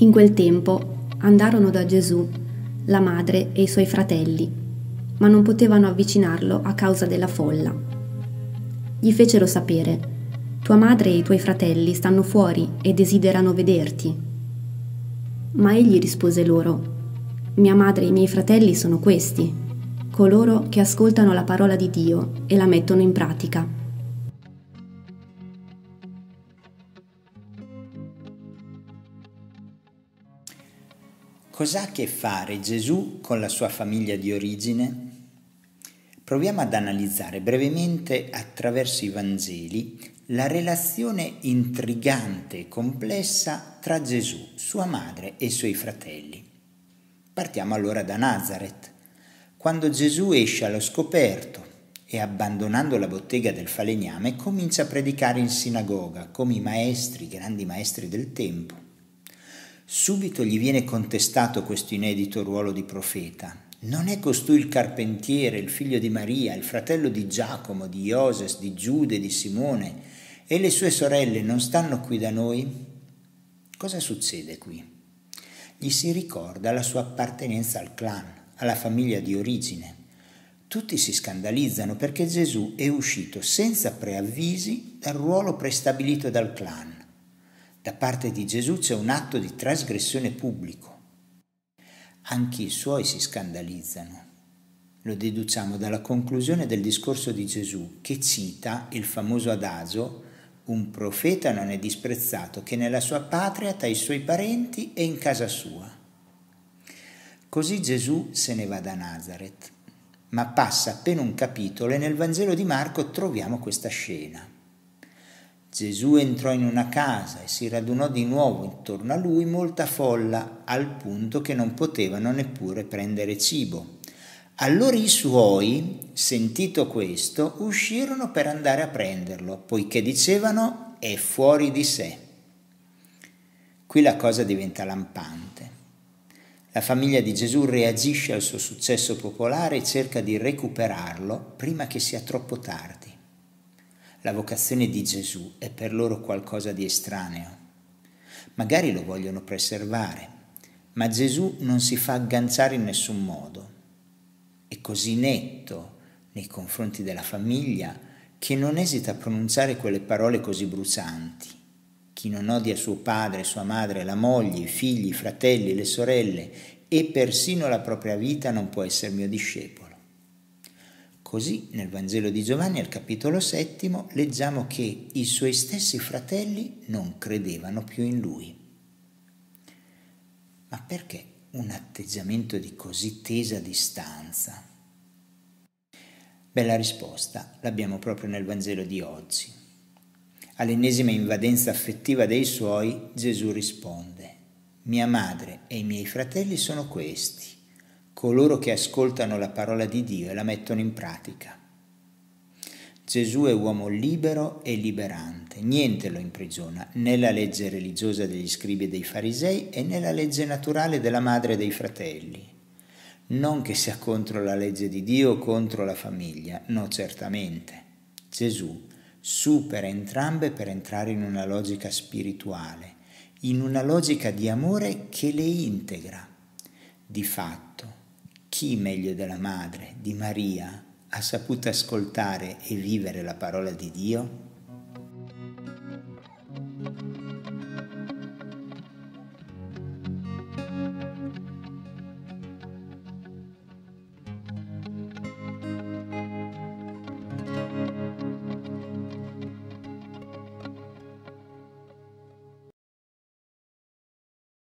In quel tempo andarono da Gesù, la madre e i suoi fratelli, ma non potevano avvicinarlo a causa della folla. Gli fecero sapere, tua madre e i tuoi fratelli stanno fuori e desiderano vederti. Ma egli rispose loro, mia madre e i miei fratelli sono questi, coloro che ascoltano la parola di Dio e la mettono in pratica. Cos'ha a che fare Gesù con la sua famiglia di origine? Proviamo ad analizzare brevemente attraverso i Vangeli la relazione intrigante e complessa tra Gesù, sua madre e i suoi fratelli. Partiamo allora da Nazareth, quando Gesù esce allo scoperto e abbandonando la bottega del falegname comincia a predicare in sinagoga come i maestri, i grandi maestri del tempo. Subito gli viene contestato questo inedito ruolo di profeta. Non è costui il carpentiere, il figlio di Maria, il fratello di Giacomo, di Ioses, di Giude, di Simone e le sue sorelle non stanno qui da noi? Cosa succede qui? Gli si ricorda la sua appartenenza al clan, alla famiglia di origine. Tutti si scandalizzano perché Gesù è uscito senza preavvisi dal ruolo prestabilito dal clan da parte di Gesù c'è un atto di trasgressione pubblico. Anche i suoi si scandalizzano. Lo deduciamo dalla conclusione del discorso di Gesù che cita il famoso adagio un profeta non è disprezzato che nella sua patria, tra i suoi parenti e in casa sua. Così Gesù se ne va da Nazareth, ma passa appena un capitolo e nel Vangelo di Marco troviamo questa scena. Gesù entrò in una casa e si radunò di nuovo intorno a lui molta folla, al punto che non potevano neppure prendere cibo. Allora i suoi, sentito questo, uscirono per andare a prenderlo, poiché dicevano è fuori di sé. Qui la cosa diventa lampante. La famiglia di Gesù reagisce al suo successo popolare e cerca di recuperarlo prima che sia troppo tardi. La vocazione di Gesù è per loro qualcosa di estraneo. Magari lo vogliono preservare, ma Gesù non si fa agganciare in nessun modo. È così netto nei confronti della famiglia che non esita a pronunciare quelle parole così brucianti. Chi non odia suo padre, sua madre, la moglie, i figli, i fratelli, le sorelle e persino la propria vita non può essere mio discepolo. Così nel Vangelo di Giovanni al capitolo settimo leggiamo che i suoi stessi fratelli non credevano più in lui. Ma perché un atteggiamento di così tesa distanza? Beh, la risposta l'abbiamo proprio nel Vangelo di oggi. All'ennesima invadenza affettiva dei suoi, Gesù risponde, mia madre e i miei fratelli sono questi coloro che ascoltano la parola di Dio e la mettono in pratica. Gesù è uomo libero e liberante, niente lo imprigiona, né la legge religiosa degli scribi e dei farisei e né la legge naturale della madre e dei fratelli. Non che sia contro la legge di Dio o contro la famiglia, no certamente. Gesù supera entrambe per entrare in una logica spirituale, in una logica di amore che le integra. Di fatto, chi meglio della madre, di Maria, ha saputo ascoltare e vivere la parola di Dio?